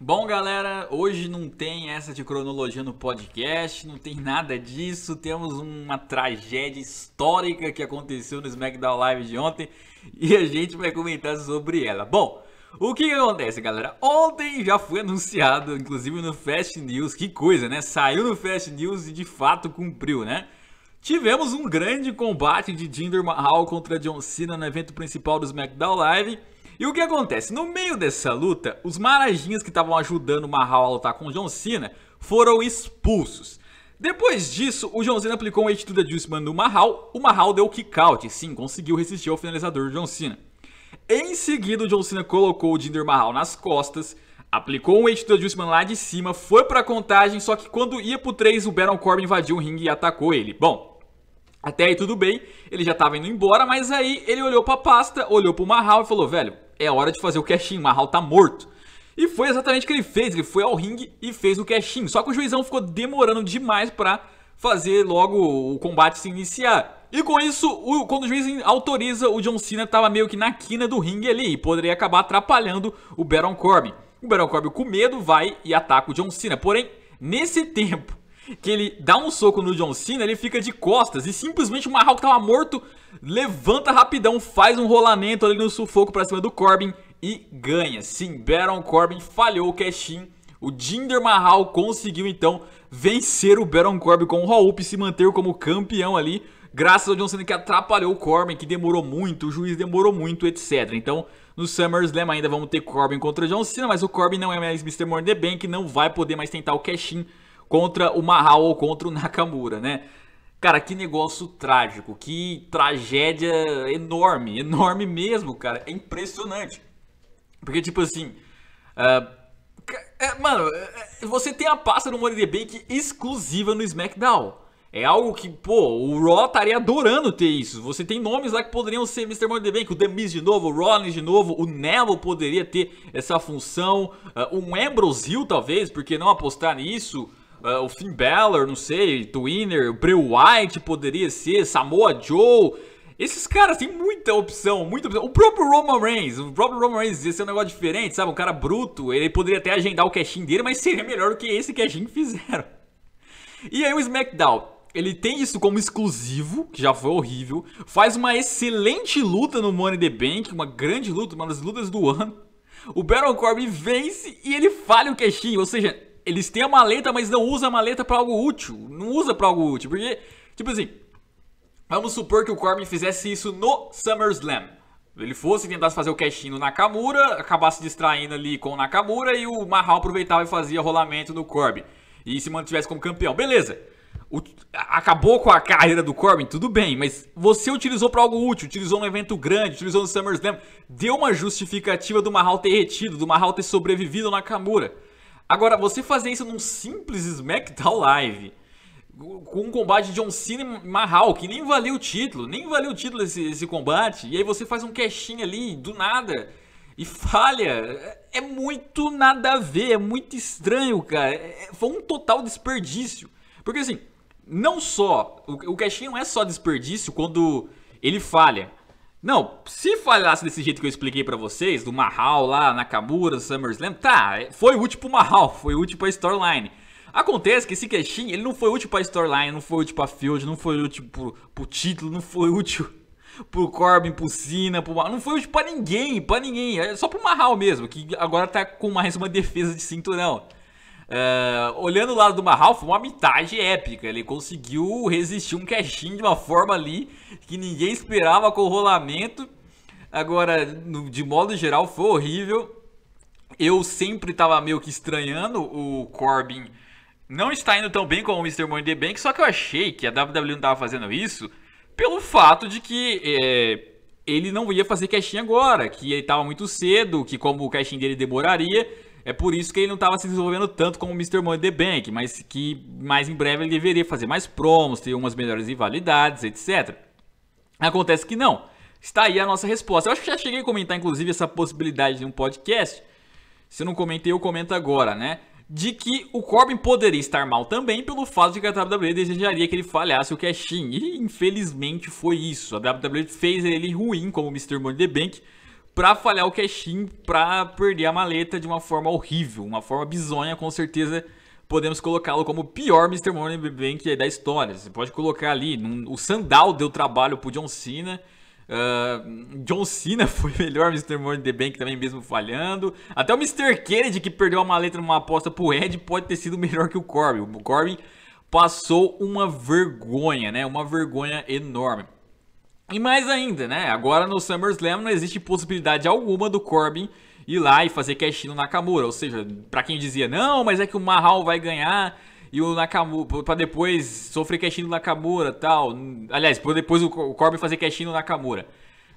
Bom, galera, hoje não tem essa de cronologia no podcast, não tem nada disso. Temos uma tragédia histórica que aconteceu no SmackDown Live de ontem e a gente vai comentar sobre ela. Bom, o que, acontece, galera? Ontem já foi anunciado, inclusive no Fast News, que coisa, né? Saiu no Fast News e de fato cumpriu, né? Tivemos um grande combate de Jinder Mahal contra John Cena no evento principal do SmackDown Live. E o que acontece? No meio dessa luta, os marajinhas que estavam ajudando o Mahal a lutar com o John Cena foram expulsos. Depois disso, o John Cena aplicou um H to the no Mahal, o Mahal deu kick-out e sim, conseguiu resistir ao finalizador do John Cena. Em seguida, o John Cena colocou o Jinder Mahal nas costas, aplicou um H to the lá de cima, foi pra contagem, só que quando ia pro 3, o Baron Corbin invadiu o ringue e atacou ele. Bom, até aí tudo bem, ele já estava indo embora, mas aí ele olhou pra pasta, olhou pro Mahal e falou, velho, é hora de fazer o cash-in, Mahal tá morto. E foi exatamente o que ele fez, ele foi ao ringue e fez o cash-in. Só que o juizão ficou demorando demais para fazer logo o combate se iniciar. E com isso, o, quando o juiz autoriza, o John Cena tava meio que na quina do ringue ali e poderia acabar atrapalhando o Baron Corbin. O Baron Corbin com medo vai e ataca o John Cena. Porém, nesse tempo, que ele dá um soco no John Cena, ele fica de costas e simplesmente o Marral que tava morto levanta rapidão, faz um rolamento ali no sufoco pra cima do Corbin e ganha. Sim, Baron Corbin falhou o cash-in. O Jinder Mahal conseguiu então vencer o Baron Corbin com o Raul e se manter como campeão ali, graças ao John Cena que atrapalhou o Corbin, que demorou muito, o juiz demorou muito, etc. Então, no SummerSlam ainda vamos ter Corbin contra John Cena, mas o Corbin não é mais Mr. Money the Bank, não vai poder mais tentar o cash-in contra o Mahal ou contra o Nakamura, né? Cara, que negócio trágico, que tragédia enorme, enorme mesmo, cara. É impressionante. Porque, tipo assim. Uh, é, mano, é, é, você tem a pasta do Money the Bank exclusiva no SmackDown. É algo que, pô, o Raw estaria adorando ter isso. Você tem nomes lá que poderiam ser Mr. Money the Bank, o The Miz de novo, o Rollins de novo, o Neville poderia ter essa função, uh, um Ambrose Hill talvez, porque não apostar nisso? uh, o Finn Balor, não sei, Twinner, Bray White poderia ser, Samoa Joe. Esses caras têm muita opção, muita opção. O próprio Roman Reigns, o próprio Roman Reigns ia ser um negócio diferente, sabe? Um cara bruto, ele poderia até agendar o cashin dele, mas seria melhor do que esse cashin que fizeram. E aí o SmackDown, ele tem isso como exclusivo, que já foi horrível, faz uma excelente luta no Money the Bank, uma grande luta, uma das lutas do ano. O Baron Corbin vence e ele falha o cashin, ou seja, eles têm a maleta, mas não usam a maleta para algo útil. Não usa para algo útil. Porque, tipo assim, vamos supor que o Corbin fizesse isso no SummerSlam. Ele fosse tentar fazer o cash no Nakamura, acabasse distraindo ali com o Nakamura e o Mahal aproveitava e fazia rolamento no Corbin. E se mantivesse como campeão. Beleza. O, acabou com a carreira do Corbin, tudo bem, mas você utilizou para algo útil, utilizou no evento grande, utilizou no SummerSlam, deu uma justificativa do Mahal ter retido, do Mahal ter sobrevivido no Nakamura. Agora, você fazer isso num simples SmackDown Live, com um combate de John Cena e Mahal, que nem valeu o título, nem valeu o título esse, esse combate, e aí você faz um cashinho ali, do nada, e falha. É, é muito nada a ver, é muito estranho, cara. É, é, foi um total desperdício. Porque assim, não só, o, o cashinho não é só desperdício quando ele falha. Não, se falhasse desse jeito que eu expliquei para vocês, do Mahal lá, Nakamura, SummerSlam, tá, foi útil pro Mahal, foi útil pra storyline. Acontece que esse cashin, ele não foi útil pra storyline, não foi útil pra field, não foi útil pro, pro título, não foi útil pro Corbin, pro Cena, pro Mahal, não foi útil pra ninguém, pra ninguém, é só pro Mahal mesmo, que agora tá com mais uma defesa de cinturão. Uh, olhando o lado do Marral, foi uma mitagem épica. Ele conseguiu resistir um cashin de uma forma ali que ninguém esperava com o rolamento. Agora, no, de modo geral, foi horrível. Eu sempre estava meio que estranhando o Corbin não está indo tão bem como o Mr. Money the Bank, só que eu achei que a WWE não estava fazendo isso pelo fato de que é, ele não ia fazer cashin agora, que ele estava muito cedo, que como o cashin dele demoraria, é por isso que ele não estava se desenvolvendo tanto como o Mr. Money The Bank, mas que mais em breve ele deveria fazer mais promos, ter umas melhores rivalidades, etc. Acontece que não. Está aí a nossa resposta. Eu acho que já cheguei a comentar, inclusive, essa possibilidade de um podcast. Se eu não comentei, eu comento agora, né? De que o Corbin poderia estar mal também pelo fato de que a WWE desejaria que ele falhasse o cash-in. E infelizmente foi isso. A WWE fez ele ruim como Mr. Money the Bank pra falhar o cash para pra perder a maleta de uma forma horrível, uma forma bizonha, com certeza podemos colocá-lo como o pior Mr. Money Bank da história. Você pode colocar ali, num, o Sandal deu trabalho pro John Cena, Uh, John Cena foi melhor, Mr. Money the Bank também mesmo falhando. Até o Mr. Kennedy, que perdeu a maleta numa aposta pro Ed, pode ter sido melhor que o Corbin. O Corbin passou uma vergonha, né? Uma vergonha enorme. E mais ainda, né? Agora no SummerSlam não existe possibilidade alguma do Corbin ir lá e fazer cash no Nakamura. Ou seja, para quem dizia, não, mas é que o Mahal vai ganhar e o Nakamura, pra depois sofrer cash no Nakamura tal. Aliás, pra depois o Corbin fazer cash no Nakamura.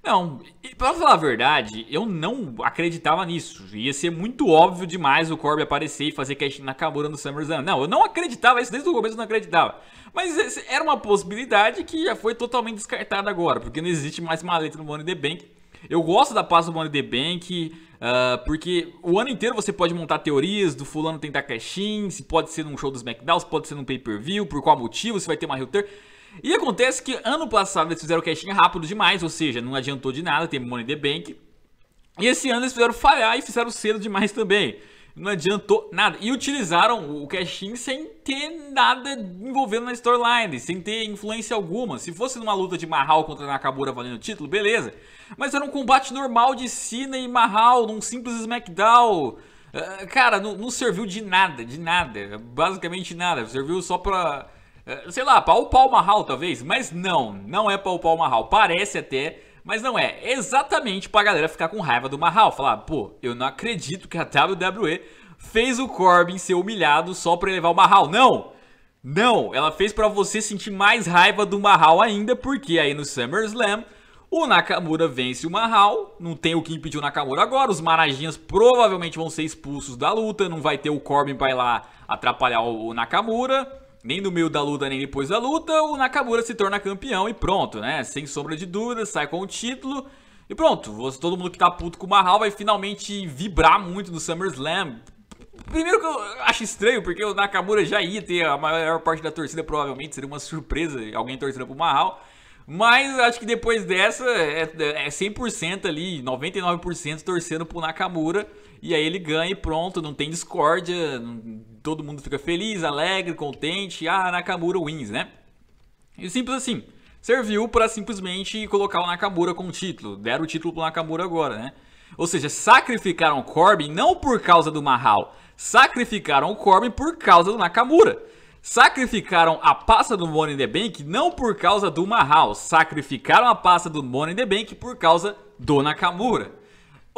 Não, pra falar a verdade, eu não acreditava nisso. Ia ser muito óbvio demais o Corby aparecer e fazer cash na Nakamura no SummerSlam. Não, eu não acreditava isso, desde o começo eu não acreditava. Mas é, era uma possibilidade que já foi totalmente descartada agora, porque não existe mais maleta no Money the Bank. Eu gosto da paz do Money the Bank, uh, porque o ano inteiro você pode montar teorias do fulano tentar cash se pode ser num show dos McDonald's, pode ser num pay-per-view, por qual motivo, se vai ter uma heel e acontece que ano passado eles fizeram casting rápido demais, ou seja, não adiantou de nada ter Money the Bank. E esse ano eles fizeram falhar e fizeram cedo demais também. Não adiantou nada. E utilizaram o casting sem ter nada envolvendo na storyline, sem ter influência alguma. Se fosse numa luta de Mahal contra Nakamura valendo o título, beleza. Mas era um combate normal de Cena e Mahal, num simples SmackDown. Ah, cara, não, não serviu de nada, de nada. Basicamente nada. Serviu só pra eh, sei lá, para upar o Mahal talvez, mas não, não é para upar o Mahal, parece até, mas não é, exatamente exatamente pra galera ficar com raiva do Mahal, falar, pô, eu não acredito que a WWE fez o Corbin ser humilhado só pra elevar o Mahal, não! Não, ela fez pra você sentir mais raiva do Mahal ainda, porque aí no SummerSlam, o Nakamura vence o Mahal, não tem o que impedir o Nakamura agora, os Marajinhas provavelmente vão ser expulsos da luta, não vai ter o Corbin pra ir lá atrapalhar o Nakamura, nem no meio da luta, nem depois da luta, o Nakamura se torna campeão e pronto, né? Sem sombra de dúvida, sai com o título. E pronto, você, todo mundo que tá puto com o Mahal vai finalmente vibrar muito no SummerSlam. Primeiro que eu acho estranho, porque o Nakamura já ia ter a maior parte da torcida, provavelmente seria uma surpresa alguém torcendo pro Mahal. Mas acho que depois dessa é, é 100% é ali, 99% torcendo pro Nakamura. E aí ele ganha e pronto, não tem discórdia, não todo mundo fica feliz, alegre, contente, ah, Nakamura wins, né? E simples assim, serviu para simplesmente colocar o Nakamura com o título, deram o título pro Nakamura agora, né? Ou seja, sacrificaram o Corbin não por causa do Mahal, sacrificaram o Corbin por causa do Nakamura. Sacrificaram a pasta do Money in the Bank não por causa do Mahal, sacrificaram a pasta do Money in the Bank por causa do Nakamura.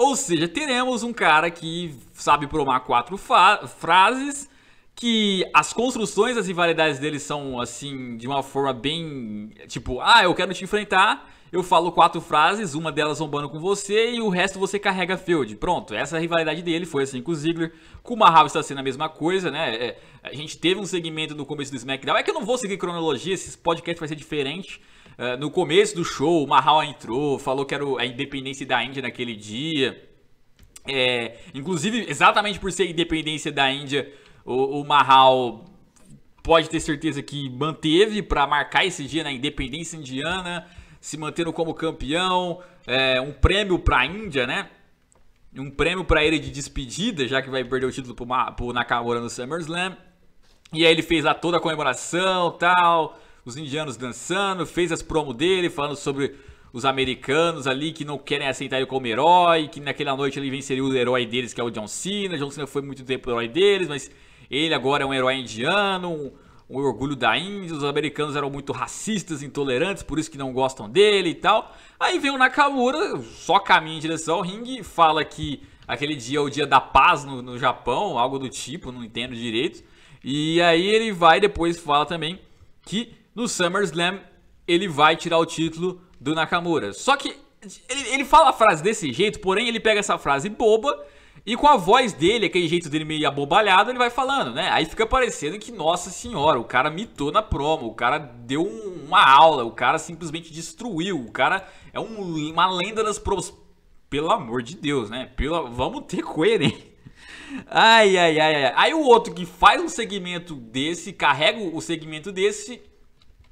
Ou seja, teremos um cara que sabe promar quatro frases, que as construções das rivalidades dele são assim, de uma forma bem. Tipo, ah, eu quero te enfrentar, eu falo quatro frases, uma delas zombando com você e o resto você carrega field. Pronto, essa é a rivalidade dele, foi assim com o Ziggler. Com o Mahab está sendo a mesma coisa, né? É, a gente teve um segmento no começo do SmackDown. É que eu não vou seguir cronologia, esse podcast vai ser diferente. Eh, no começo do show, o Mahal entrou, falou que era a independência da Índia naquele dia. É, inclusive, exatamente por ser independência da Índia, o, o Mahal pode ter certeza que manteve para marcar esse dia na independência indiana, se mantendo como campeão, é, um prêmio para a Índia, né? Um prêmio para ele de despedida, já que vai perder o título para o Nakamura no SummerSlam. E aí ele fez lá toda a comemoração, tal, os indianos dançando, fez as promo dele, falando sobre os americanos ali que não querem aceitar ele como herói, que naquela noite ele venceria o herói deles, que é o John Cena. John Cena foi muito tempo o herói deles, mas ele agora é um herói indiano, um, um, orgulho da Índia. Os americanos eram muito racistas, intolerantes, por isso que não gostam dele e tal. Aí vem o Nakamura, só caminha em direção ao ringue, fala que aquele dia é o dia da paz no, no Japão, algo do tipo, não entendo direito. E aí ele vai depois fala também que no SummerSlam ele vai tirar o título do Nakamura. Só que ele, ele fala a frase desse jeito, porém ele pega essa frase boba e com a voz dele, aquele jeito dele meio abobalhado, ele vai falando, né? Aí fica parecendo que, nossa senhora, o cara mitou na promo, o cara deu um, uma aula, o cara simplesmente destruiu, o cara é um, uma lenda das promos. Pelo amor de Deus, né? Pela, vamos ter coerência. Ai, ai, ai, ai. Aí o outro que faz um segmento desse, carrega o segmento desse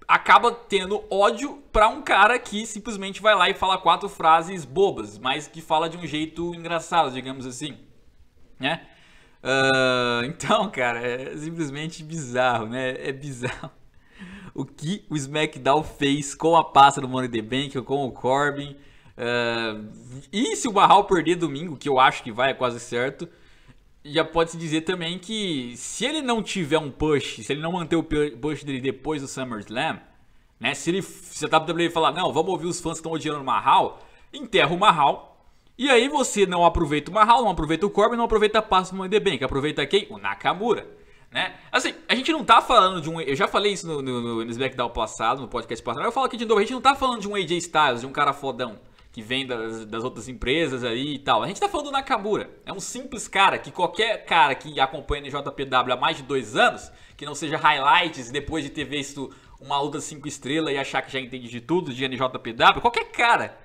acaba tendo ódio para um cara que simplesmente vai lá e fala quatro frases bobas, mas que fala de um jeito engraçado, digamos assim, né? Uh, então, cara, é simplesmente bizarro, né? É bizarro o que o SmackDown fez com a pasta do Money the Bank, com o Corbin. Uh, e se o Barral perder domingo, que eu acho que vai, é quase certo, já pode-se dizer também que se ele não tiver um push, se ele não manter o push dele depois do SummerSlam, né? Se, ele, se a WWE falar, não, vamos ouvir os fãs que estão odiando o Mahal, enterra o Mahal. E aí você não aproveita o Mahal, não aproveita o Corbin, não aproveita a paz do The Bank, aproveita quem? O Nakamura. Né? Assim, a gente não tá falando de um. Eu já falei isso no, no, no, SmackDown passado, no podcast passado, eu falo aqui de novo, a gente não tá falando de um AJ Styles, de um cara fodão que vem das, das, outras empresas aí e tal. A gente tá falando do Nakamura. É um simples cara que qualquer cara que acompanha a NJPW há mais de dois anos, que não seja highlights depois de ter visto uma luta cinco estrelas e achar que já entende de tudo de NJPW, qualquer cara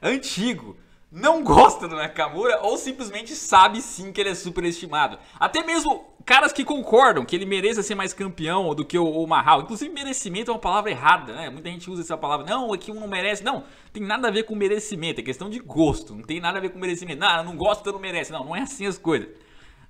antigo não gosta do Nakamura ou simplesmente sabe sim que ele é superestimado. Até mesmo caras que concordam que ele mereça ser mais campeão do que o, o Mahal. Inclusive, merecimento é uma palavra errada, né? Muita gente usa essa palavra. Não, é que um não merece. Não, tem nada a ver com merecimento. É questão de gosto. Não tem nada a ver com merecimento. Ah, não gosta, então não merece. Não, não é assim as coisas.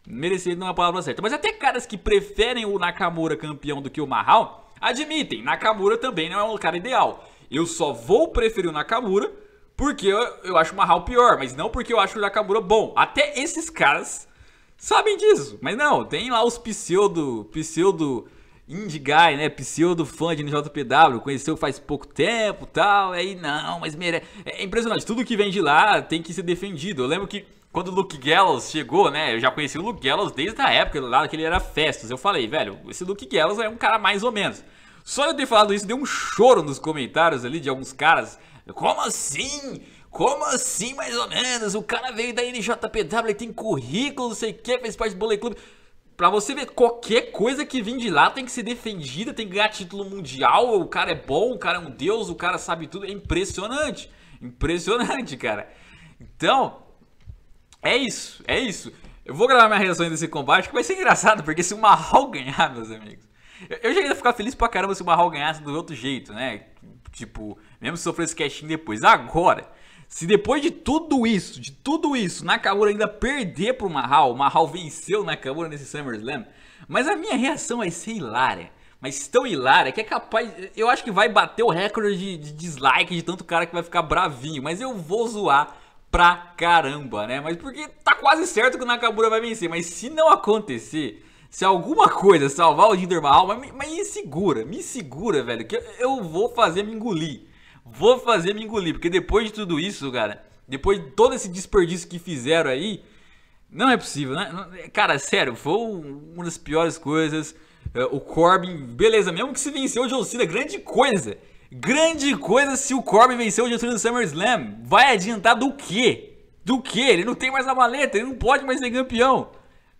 Merecimento não é a palavra certa. Mas até caras que preferem o Nakamura campeão do que o Mahal, admitem, Nakamura também não é um cara ideal. Eu só vou preferir o Nakamura porque eu, eu acho o Marral pior, mas não porque eu acho o Nakamura bom. Até esses caras sabem disso. Mas não, tem lá os pseudo, pseudo indie guy, né? Pseudo fã de NJPW, conheceu faz pouco tempo tal. Aí não, mas merece. É, é impressionante, tudo que vem de lá tem que ser defendido. Eu lembro que quando o Luke Gallows chegou, né? Eu já conheci o Luke Gallows desde a época lá que ele era festas. Eu falei, velho, esse Luke Gallows é um cara mais ou menos. Só eu ter falado isso deu um choro nos comentários ali de alguns caras como assim? Como assim, mais ou menos? O cara veio da NJPW, tem currículo, não sei o que, fez parte do Bullet Club. Pra você ver, qualquer coisa que vem de lá tem que ser defendida, tem que ganhar título mundial. O cara é bom, o cara é um deus, o cara sabe tudo. É impressionante. Impressionante, cara. Então, é isso, é isso. Eu vou gravar minhas reações desse combate, que vai ser engraçado, porque se o Mahal ganhar, meus amigos... Eu já ia ficar feliz pra caramba se o Mahal ganhasse do outro jeito, né? Tipo, mesmo se sofrer esse casting depois. Agora, se depois de tudo isso, de tudo isso, Nakamura ainda perder pro Mahal, o Mahal venceu Nakamura nesse SummerSlam, mas a minha reação vai ser hilária. Mas tão hilária que é capaz. Eu acho que vai bater o recorde de, de dislike de tanto cara que vai ficar bravinho. Mas eu vou zoar pra caramba, né? Mas porque tá quase certo que o Nakamura vai vencer. Mas se não acontecer, se alguma coisa salvar o Jinder Mahal, mas, mas me segura, me segura, velho, que eu, eu vou fazer me engolir. Vou fazer me engolir, porque depois de tudo isso, cara, depois de todo esse desperdício que fizeram aí, não é possível, né? É, cara, sério, foi uma das piores coisas. É, o Corbin, beleza, mesmo que se venceu o John Cena, grande coisa. Grande coisa se o Corbin venceu o John Cena no SummerSlam. Vai adiantar do quê? Do quê? Ele não tem mais a maleta, ele não pode mais ser campeão.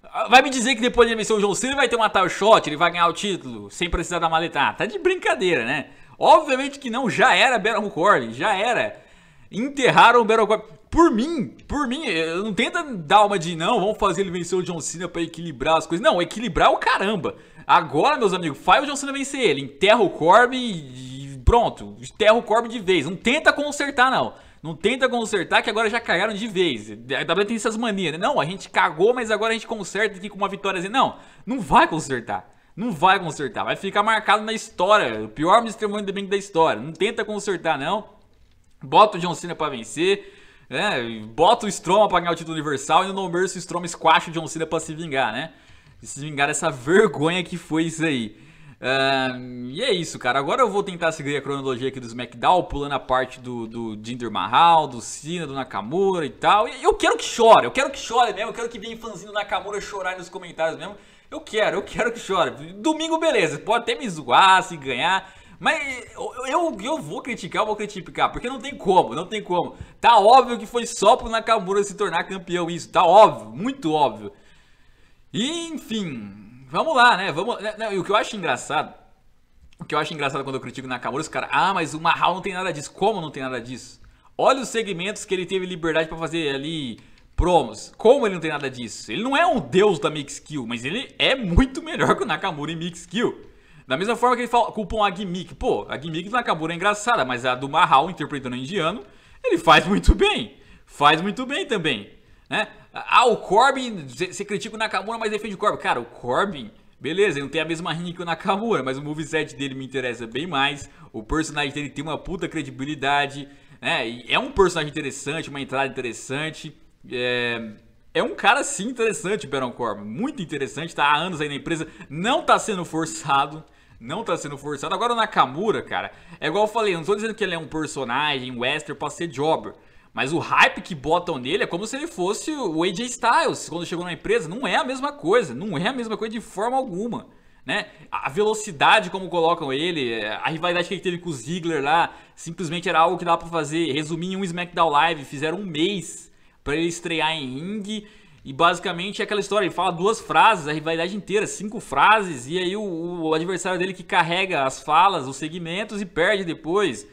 Ah, vai me dizer que depois de vencer o John Cena ele vai ter um tal shot, ele vai ganhar o título sem precisar da maleta. Ah, tá de brincadeira, né? Obviamente que não, já era Battlecore, já era. Enterraram o Battlecore. Por mim, por mim, não tenta dar uma de não, vamos fazer ele vencer o John Cena pra equilibrar as coisas. Não, equilibrar o caramba. Agora, meus amigos, faz o John Cena vencer ele, enterra o Corbin e pronto, enterra o Corbin de vez. Não tenta consertar, não. Não tenta consertar que agora já cagaram de vez. A WWE tem essas manias, né? Não, a gente cagou, mas agora a gente conserta aqui com uma vitória. Não, não vai consertar. Não vai consertar, vai ficar marcado na história. O pior mistério do domingo da história. Não tenta consertar, não. Bota o John Cena pra vencer. Né? Bota o Stroma pra ganhar o título universal. E no No Mercy o Stroma esquacha o John Cena pra se vingar, né? se vingar dessa vergonha que foi isso aí. Uh, e é isso, cara. Agora eu vou tentar seguir a cronologia aqui do SmackDown, pulando a parte do, do Jinder Mahal, do Cena, do Nakamura e tal. E eu quero que chore, eu quero que chore mesmo, eu quero que venha fãzinho do Nakamura chorar nos comentários mesmo. Eu quero, eu quero que chore. Domingo, beleza, pode até me zoar se ganhar. Mas eu, eu, eu, vou criticar, eu vou criticar, porque não tem como, não tem como. Tá óbvio que foi só pro Nakamura se tornar campeão isso, tá óbvio, muito óbvio. E, enfim, vamos lá, né? Vamos, né? né e o que eu acho engraçado, o que eu acho engraçado quando eu critico Nakamura, os caras, ah, mas o Mahal não tem nada disso. Como não tem nada disso? Olha os segmentos que ele teve liberdade para fazer ali promos. Como ele não tem nada disso? Ele não é um deus da Mix Kill, mas ele é muito melhor que o Nakamura em Mix Kill. Da mesma forma que ele fala, culpam a gimmick. Pô, a do Nakamura é engraçada, mas a do Mahal, interpretando em indiano, ele faz muito bem. Faz muito bem também, né? Ah, o Corbin, você critica o Nakamura, mas defende o Corbin. Cara, o Corbin, beleza, ele não tem a mesma rinha que o Nakamura, mas o moveset dele me interessa bem mais. O personagem dele tem uma puta credibilidade, né? E é um personagem interessante, uma entrada interessante. É, é um cara, sim, interessante, Baron Corbin. Muito interessante, tá há anos aí na empresa. Não tá sendo forçado. Não tá sendo forçado. Agora o Nakamura, cara, é igual eu falei, eu não tô dizendo que ele é um personagem, um western pra ser jobber. Mas o hype que botam nele é como se ele fosse o AJ Styles quando chegou na empresa. Não é a mesma coisa. Não é a mesma coisa de forma alguma. Né? A velocidade como colocam ele, a rivalidade que ele teve com o Ziggler lá, simplesmente era algo que dava para fazer, resumir em um SmackDown Live, fizeram um mês para ele estrear em ringue. E basicamente é aquela história, ele fala duas frases, a rivalidade inteira, cinco frases, e aí o, o adversário dele que carrega as falas, os segmentos e perde depois.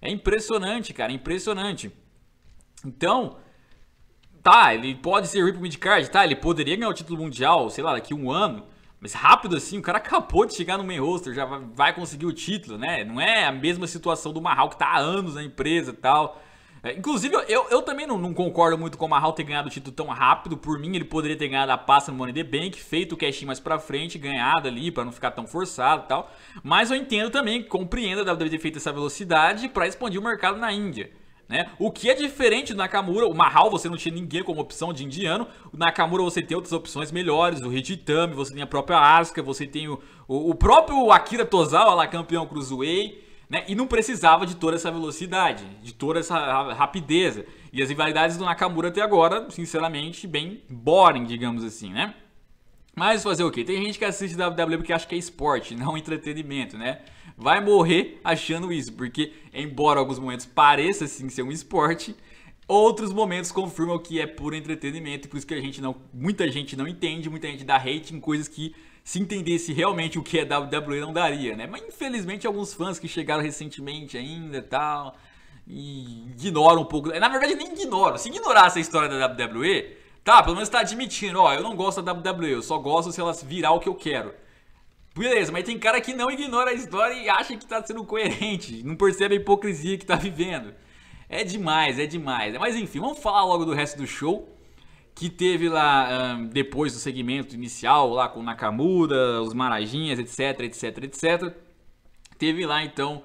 É impressionante, cara, impressionante. Então, tá, ele pode ser Rip Midcard, tá, ele poderia ganhar o título mundial, sei lá, daqui um ano, mas rápido assim, o cara acabou de chegar no main roster, já vai conseguir o título, né? Não é a mesma situação do Marral que tá há anos na empresa e tal. É, inclusive, eu, eu também não, não, concordo muito com o Mahal ter ganhado o título tão rápido. Por mim, ele poderia ter ganhado a pasta no Money the Bank, feito o cashinho mais pra frente, ganhado ali, pra não ficar tão forçado e tal. Mas eu entendo também, compreendo a WWE ter feito essa velocidade pra expandir o mercado na Índia. Né? O que é diferente do Nakamura, o Mahal você não tinha ninguém como opção de indiano, o Nakamura você tem outras opções melhores, o Hititami, você tem a própria Asuka, você tem o, o, o próprio Akira Tozawa lá, campeão Cruiserweight, né? E não precisava de toda essa velocidade, de toda essa rapidez. E as rivalidades do Nakamura até agora, sinceramente, bem boring, digamos assim, né? Mas fazer o quê? Tem gente que assiste WWE porque acha que é esporte, não entretenimento, né? Vai morrer achando isso, porque embora alguns momentos pareça sim ser um esporte, outros momentos confirmam que é puro entretenimento, por isso que a gente não, muita gente não entende, muita gente dá hate em coisas que se entendesse realmente o que é WWE não daria, né? Mas infelizmente alguns fãs que chegaram recentemente ainda e tal, e ignoram um pouco. Na verdade nem ignoram. Se ignorasse a história da WWE, tá, pelo menos tá admitindo, ó, eu não gosto da WWE, eu só gosto se elas virar o que eu quero. Beleza, mas tem cara que não ignora a história e acha que tá sendo coerente, não percebe a hipocrisia que tá vivendo. É demais, é demais. Mas enfim, vamos falar logo do resto do show que teve lá um, depois do segmento inicial, lá com Nakamura, os Marajinhas, etc, etc, etc. Teve lá então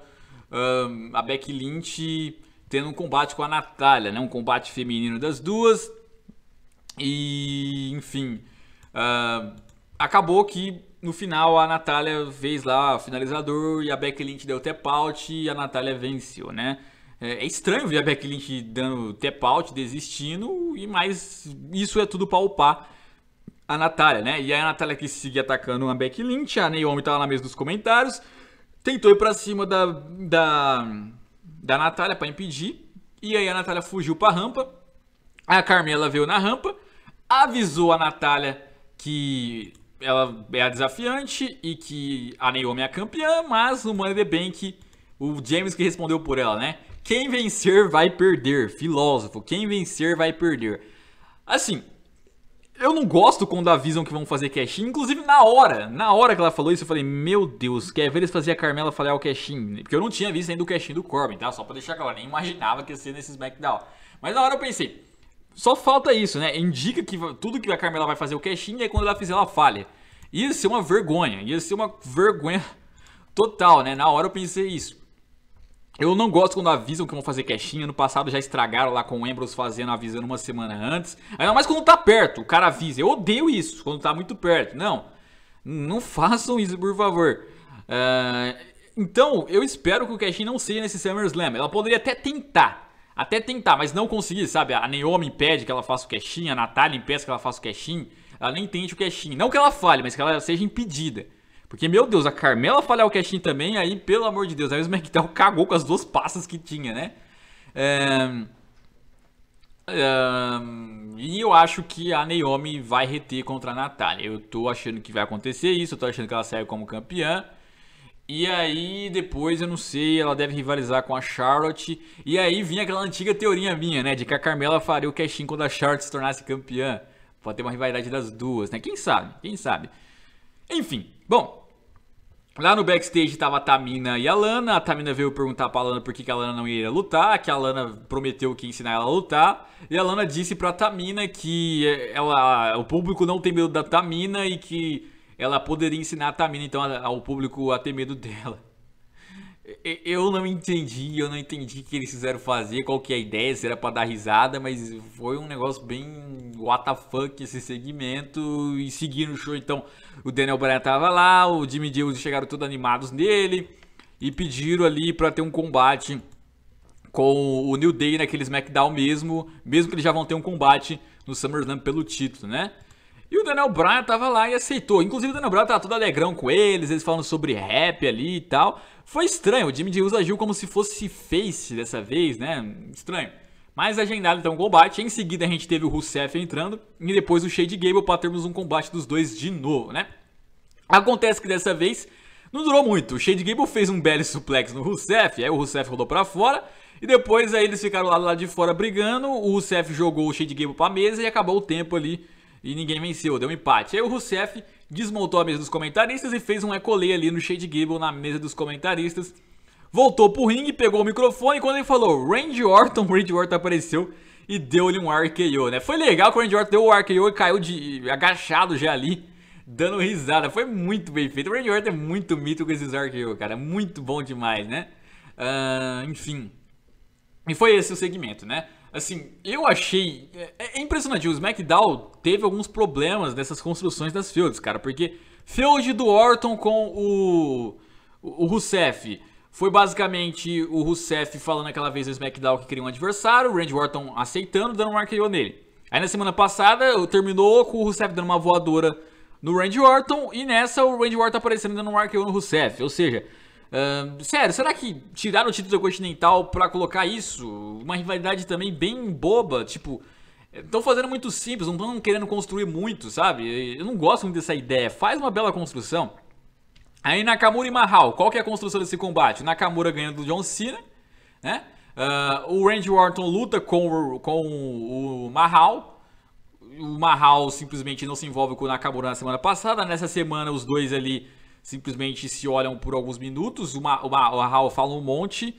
um, a Becky Lynch tendo um combate com a Natália, né? um combate feminino das duas. E, enfim, uh, acabou que no final a Natália fez lá o finalizador e a Becky Lynch deu tap out e a Natália venceu, né? É, é, estranho ver a backlink dando tap out, desistindo, e mas isso é tudo pra upar a Natália, né? E aí a Natália que seguia atacando uma backlink, a Naomi tava na mesa dos comentários, tentou ir pra cima da, da, da Natália pra impedir, e aí a Natália fugiu pra rampa, a Carmela veio na rampa, avisou a Natália que ela é a desafiante e que a Naomi é a campeã, mas no Money the Bank, o James que respondeu por ela, né? Quem vencer vai perder. Filósofo, quem vencer vai perder. Assim, eu não gosto quando avisam que vão fazer cash inclusive na hora, na hora que ela falou isso, eu falei, meu Deus, quer ver eles fazer a Carmela falhar o cash Porque eu não tinha visto ainda o cash do Corbin, tá? Só pra deixar claro, ela nem imaginava que ia ser nesse SmackDown. Mas na hora eu pensei, só falta isso, né? Indica que tudo que a Carmela vai fazer o cash e aí quando ela fizer ela falha. Ia ser uma vergonha, ia ser uma vergonha total, né? Na hora eu pensei isso. Eu não gosto quando avisam que vão fazer caixinha. No passado já estragaram lá com o Ambrose fazendo, avisando uma semana antes. Ainda mais quando tá perto, o cara avisa. Eu odeio isso, quando tá muito perto. Não, não façam isso, por favor. Uh, então, eu espero que o cash não seja nesse SummerSlam. Ela poderia até tentar, até tentar, mas não conseguir, sabe? A Naomi impede que ela faça o cash a Natália impede que ela faça o cash ela nem tente o cash Não que ela falhe, mas que ela seja impedida. Porque, meu Deus, a Carmela falhar o casting também, aí, pelo amor de Deus, aí o SmackDown cagou com as duas passas que tinha, né? É, é... e eu acho que a Naomi vai reter contra a Natália. Eu tô achando que vai acontecer isso, eu tô achando que ela sai como campeã. E aí depois, eu não sei, ela deve rivalizar com a Charlotte. E aí vinha aquela antiga teoria minha, né? De que a Carmela faria o casting quando a Charlotte se tornasse campeã. Pode ter uma rivalidade das duas, né? Quem sabe, quem sabe. Enfim, bom, Lá no backstage tava a Tamina e a Lana. A Tamina veio perguntar pra Lana por que, que a Lana não iria lutar, que a Lana prometeu que ia ensinar ela a lutar. E a Lana disse pra Tamina que eh, ela, o público não tem medo da Tamina e que ela poderia ensinar a Tamina, então, ao público a ter medo dela eu não entendi, eu não entendi o que eles quiseram fazer, qual que é a ideia, se era pra dar risada, mas foi um negócio bem WTF esse segmento. E seguindo o show, então, o Daniel Bryan tava lá, o Jimmy Deus chegaram todos animados nele e pediram ali pra ter um combate com o New Day naquele SmackDown mesmo, mesmo que eles já vão ter um combate no SummerSlam pelo título, né? E o Daniel Bryan tava lá e aceitou. Inclusive o Daniel Bryan tava todo alegrão com eles, eles falando sobre rap ali e tal. Foi estranho, o Jimmy Deus agiu como se fosse face dessa vez, né? Estranho. Mas agendado então o combate, em seguida a gente teve o Rusev entrando e depois o Shade Gable para termos um combate dos dois de novo, né? Acontece que dessa vez não durou muito. O Shade Gable fez um belo suplex no Rusev, aí o Rusev rodou para fora e depois aí eles ficaram lá, lá de fora brigando, o Rusev jogou o Shade Gable para mesa e acabou o tempo ali e ninguém venceu, deu um empate. Aí o Rousseff desmontou a mesa dos comentaristas e fez um ecolê ali no Shade Gable na mesa dos comentaristas. Voltou pro ringue, pegou o microfone e quando ele falou Randy Orton, Randy Orton apareceu e deu-lhe um RKO, né? Foi legal que o Randy Orton deu o RKO e caiu de agachado já ali, dando risada. Foi muito bem feito. O Randy Orton é muito mito com esses RKO, cara. Muito bom demais, né? Uh, enfim. E foi esse o segmento, né? Assim, eu achei. É, é, é impressionante. O SmackDown teve alguns problemas nessas construções das fields, cara. Porque field do Orton com o. O Rusev. Foi basicamente o Rusev falando aquela vez no SmackDown que queria um adversário, o Randy Orton aceitando, dando um RKO nele. Aí na semana passada terminou com o Rusev dando uma voadora no Randy Orton e nessa o Randy Orton aparecendo dando um RKO no Rusev. Ou seja, sério, será que tiraram o título da Continental para colocar isso? Uma rivalidade também bem boba, tipo... Estão fazendo muito simples, não estão querendo construir muito, sabe? Eu não gosto muito dessa ideia. Faz uma bela construção. Aí Nakamura e Mahal, qual que é a construção desse combate? Nakamura ganhando do John Cena, né? Uh, o Randy Orton luta com, o, com o Mahal. O Mahal simplesmente não se envolve com o Nakamura na semana passada. Nessa semana os dois ali simplesmente se olham por alguns minutos, uma, uma, o Hal fala um monte,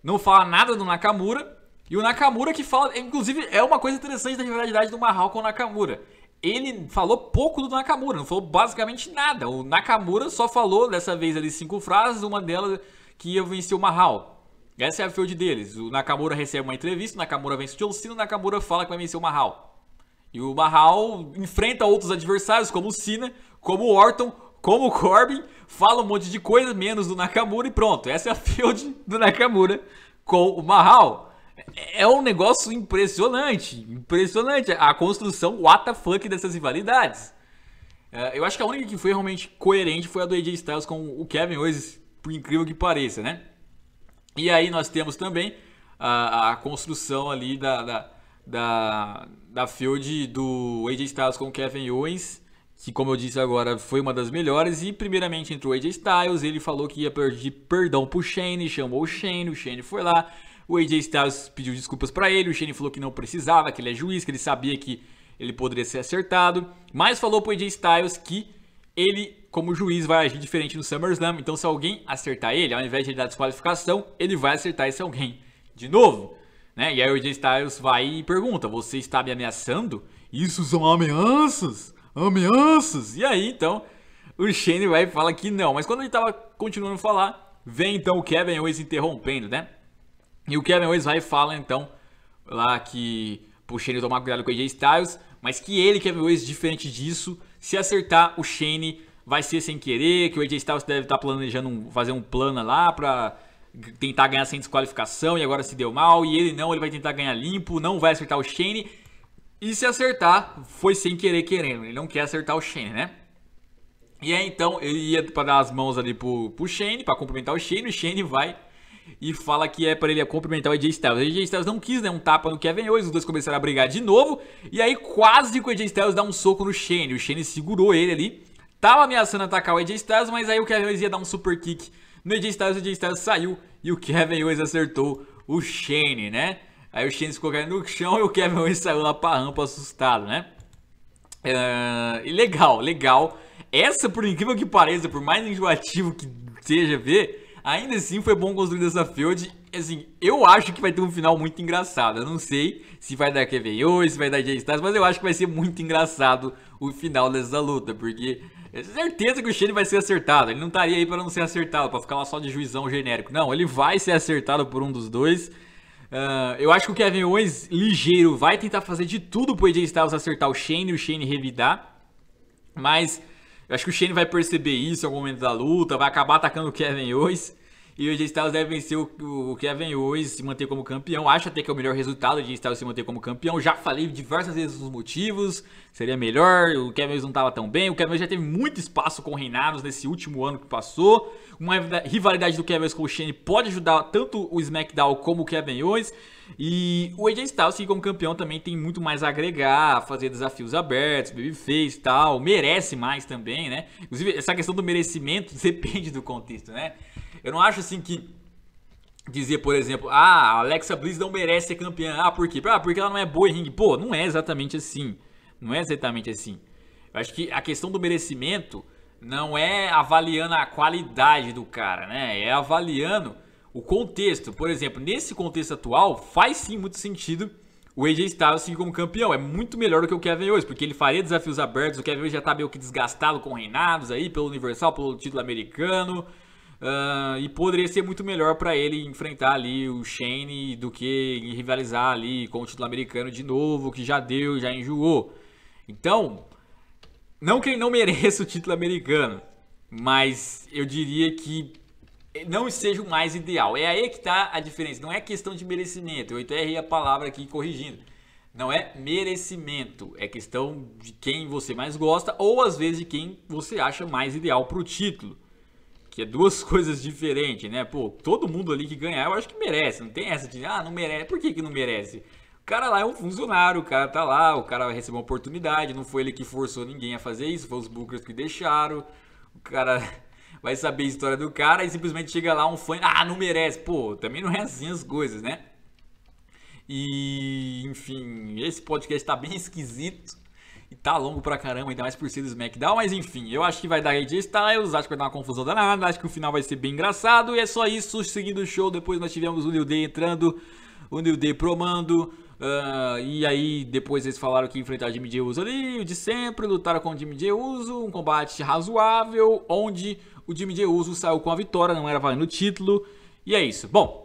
não fala nada do Nakamura, e o Nakamura que fala, inclusive é uma coisa interessante da rivalidade do Mahal com o Nakamura. Ele falou pouco do Nakamura, não falou basicamente nada. O Nakamura só falou dessa vez ali cinco frases, uma delas que ia vencer o Mahal. Essa é a field deles. O Nakamura recebe uma entrevista, o Nakamura vence o Jolcino, o Nakamura fala que vai vencer o Mahal. E o Mahal enfrenta outros adversários, como o Cena, como o Orton, como o Corbin, fala um monte de coisa, menos do Nakamura e pronto. Essa é a field do Nakamura com o Mahal. É um negócio impressionante, impressionante a construção WTF dessas rivalidades. É, eu acho que a única que foi realmente coerente foi a do AJ Styles com o Kevin Owens, por incrível que pareça, né? E aí nós temos também a, a construção ali da, da, da, da field do AJ Styles com o Kevin Owens, que como eu disse agora, foi uma das melhores. E primeiramente entrou o AJ Styles, ele falou que ia pedir perdão pro Shane, chamou o Shane, o Shane foi lá. O AJ Styles pediu desculpas para ele, o Shane falou que não precisava, que ele é juiz, que ele sabia que ele poderia ser acertado, mas falou pro AJ Styles que ele, como juiz, vai agir diferente no SummerSlam, então se alguém acertar ele, ao invés de ele dar desqualificação, ele vai acertar esse alguém de novo. Né? E aí o AJ Styles vai e pergunta, você está me ameaçando? Isso são ameaças? ameaças. E aí, então, o Shane vai falar fala que não. Mas quando ele tava continuando a falar, vem então o Kevin Owens interrompendo, né? E o Kevin Owens vai e fala, então, lá que pro Shane tomar cuidado com o AJ Styles, mas que ele, Kevin Owens, diferente disso, se acertar o Shane vai ser sem querer, que o AJ Styles deve estar tá planejando fazer um plano lá pra tentar ganhar sem desqualificação e agora se deu mal, e ele não, ele vai tentar ganhar limpo, não vai acertar o Shane e se acertar, foi sem querer querendo. Ele não quer acertar o Shane, né? E aí então ele ia para dar as mãos ali pro, pro Shane, para cumprimentar o Shane. O Shane vai e fala que é para ele cumprimentar o AJ Styles. O AJ Styles não quis, né? Um tapa no Kevin Owens, os dois começaram a brigar de novo. E aí quase que o AJ Styles dá um soco no Shane. O Shane segurou ele ali. Tava ameaçando atacar o AJ Styles, mas aí o Kevin Owens ia dar um super kick no AJ Styles. O AJ Styles saiu e o Kevin Owens acertou o Shane, né? Aí o Shane ficou caindo no chão e o Kevin Owens saiu lá pra rampa assustado, né? Uh, e legal, legal. Essa, por incrível que pareça, por mais enjoativo que seja ver, ainda assim foi bom construir essa field. Assim, eu acho que vai ter um final muito engraçado. Eu não sei se vai dar Kevin Owens, se vai dar Jay Styles, mas eu acho que vai ser muito engraçado o final dessa luta, porque é certeza que o Shane vai ser acertado. Ele não estaria aí para não ser acertado, para ficar lá só de juizão genérico. Não, ele vai ser acertado por um dos dois. Uh, eu acho que o Kevin Owens, ligeiro, vai tentar fazer de tudo pro AJ Styles acertar o Shane e o Shane revidar. Mas eu acho que o Shane vai perceber isso em algum momento da luta, vai acabar atacando o Kevin Owens. E o AJ styles deve vencer o, o Kevin Owens, se manter como campeão. Acho até que é o melhor resultado de AJ styles se manter como campeão. Já falei diversas vezes os motivos. Seria melhor, o Kevin Owens não estava tão bem. O Kevin Owens já teve muito espaço com reinados nesse último ano que passou. Uma rivalidade do Kevin Owens com o Shane pode ajudar tanto o SmackDown como o Kevin Owens. E o AJ Styles, que como campeão também tem muito mais a agregar, fazer desafios abertos, babyface e tal, merece mais também, né? Inclusive, essa questão do merecimento depende do contexto, né? Eu não acho assim que dizer, por exemplo, ah, a Alexa Bliss não merece ser campeã. Ah, por quê? Ah, porque ela não é boa em ringue. Pô, não é exatamente assim. Não é exatamente assim. Eu acho que a questão do merecimento não é avaliando a qualidade do cara, né? É avaliando o contexto. Por exemplo, nesse contexto atual, faz sim muito sentido o AJ Styles seguir como campeão. É muito melhor do que o Kevin Owens, porque ele faria desafios abertos. O Kevin Owens já tá meio que desgastado com reinados aí, pelo Universal, pelo título americano. Uh, e poderia ser muito melhor para ele enfrentar ali o Shane do que rivalizar ali com o título americano de novo, que já deu, já enjoou. Então, não que ele não mereça o título americano, mas eu diria que não seja o mais ideal. É aí que está a diferença. Não é questão de merecimento. Eu até errei a palavra aqui corrigindo. Não é merecimento, é questão de quem você mais gosta ou às vezes de quem você acha mais ideal para o título que é duas coisas diferentes, né? Pô, todo mundo ali que ganhar, eu acho que merece. Não tem essa de, ah, não merece. Por que, que não merece? O cara lá é um funcionário, o cara tá lá, o cara recebeu uma oportunidade, não foi ele que forçou ninguém a fazer isso, foi os bookers que deixaram. O cara vai saber a história do cara e simplesmente chega lá um fã, ah, não merece. Pô, também não é assim as coisas, né? E, enfim, esse podcast tá bem esquisito. E tá longo pra caramba, ainda mais por ser do SmackDown. Mas enfim, eu acho que vai dar AJ Styles. Acho que vai dar uma confusão danada. Acho que o final vai ser bem engraçado. E é só isso. Seguindo o show, depois nós tivemos o New Day entrando, o New Day promando. Uh, e aí, depois eles falaram que enfrentaram Jimmy J. Uso ali, o de sempre, lutaram com o Jimmy J. Uso, um combate razoável, onde o Jimmy J. Uso saiu com a vitória, não era valendo o título, e é isso. Bom,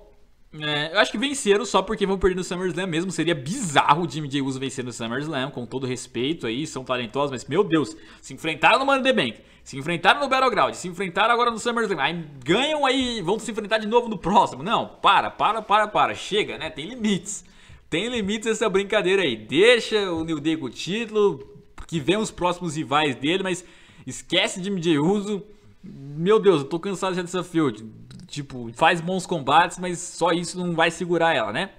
é, eu acho que venceram só porque vão perder no SummerSlam mesmo. Seria bizarro o Jimmy J. Uso vencer no SummerSlam, com todo respeito aí, são talentosos, mas meu Deus, se enfrentaram no Money the Bank, se enfrentaram no Battleground, se enfrentaram agora no SummerSlam, aí ganham aí, vão se enfrentar de novo no próximo. Não, para, para, para, para, chega, né? Tem limites. Tem limites essa brincadeira aí. Deixa o New Day com o título, que vem os próximos rivais dele, mas esquece Jimmy J. Uso. Meu Deus, eu tô cansado já dessa field tipo, faz bons combates, mas só isso não vai segurar ela, né?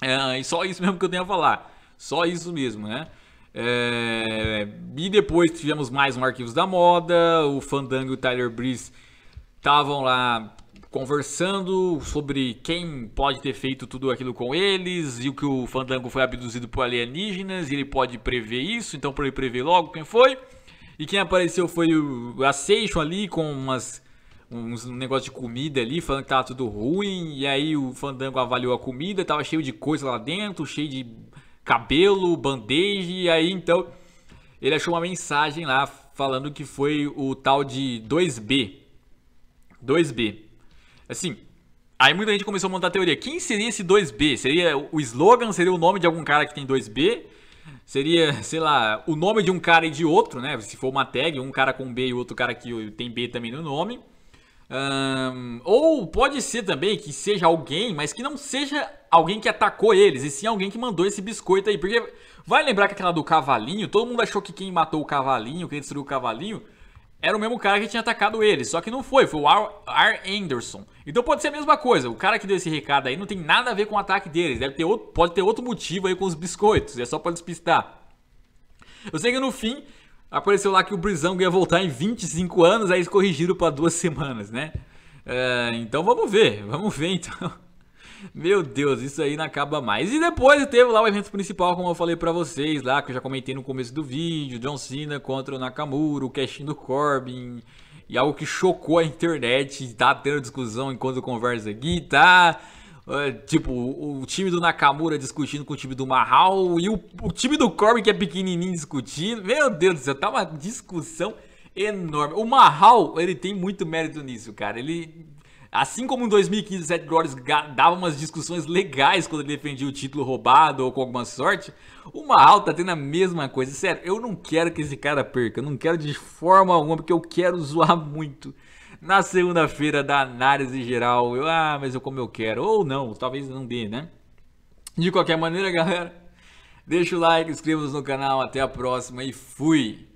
É, e só isso mesmo que eu tenho a falar. Só isso mesmo, né? É, e depois tivemos mais um Arquivos da Moda. O Fandango e o Tyler Breeze estavam lá conversando sobre quem pode ter feito tudo aquilo com eles e o que o Fandango foi abduzido por alienígenas e ele pode prever isso, então para ele prever logo quem foi. E quem apareceu foi o Ascension ali com umas um negócio de comida ali, falando que tava tudo ruim. E aí o Fandango avaliou a comida, tava cheio de coisa lá dentro, cheio de cabelo, bandeja. E aí então ele achou uma mensagem lá falando que foi o tal de 2B. 2B. Assim, aí muita gente começou a montar a teoria. Quem seria esse 2B? Seria o slogan? Seria o nome de algum cara que tem 2B? Seria, sei lá, o nome de um cara e de outro, né? Se for uma tag, um cara com B e outro cara que tem B também no nome. Um, ou pode ser também que seja alguém, mas que não seja alguém que atacou eles, e sim alguém que mandou esse biscoito aí. Porque vai lembrar que aquela do cavalinho, todo mundo achou que quem matou o cavalinho, quem destruiu o cavalinho, era o mesmo cara que tinha atacado eles. Só que não foi, foi o R. R. Anderson. Então pode ser a mesma coisa. O cara que deu esse recado aí não tem nada a ver com o ataque deles. Deve ter outro, pode ter outro motivo aí com os biscoitos. É só pra despistar. Eu sei que no fim Apareceu lá que o Brizão ia voltar em 25 anos, aí eles corrigiram para duas semanas, né? É, então vamos ver, vamos ver então. Meu Deus, isso aí não acaba mais. E depois teve lá o evento principal, como eu falei pra vocês lá, que eu já comentei no começo do vídeo. John Cena contra o Nakamura, o casting do Corbin. E algo que chocou a internet, tá tendo discussão enquanto conversa aqui, tá? É, tipo, o, time do Nakamura discutindo com o time do Mahal e o, o time do Corbin, que é pequenininho, discutindo. Meu Deus do céu, tá uma discussão enorme. O Mahal, ele tem muito mérito nisso, cara. Ele Assim como em 2015 o Seth Rollins dava umas discussões legais quando ele defendia o título roubado ou com alguma sorte, o Mahal tá tendo a mesma coisa. Sério, eu não quero que esse cara perca, eu não quero de forma alguma, porque eu quero zoar muito na segunda-feira da análise geral. Eu, ah, mas eu como eu quero. Ou não, talvez não dê, né? De qualquer maneira, galera, deixa o like, inscreva-se no canal. Até a próxima e fui!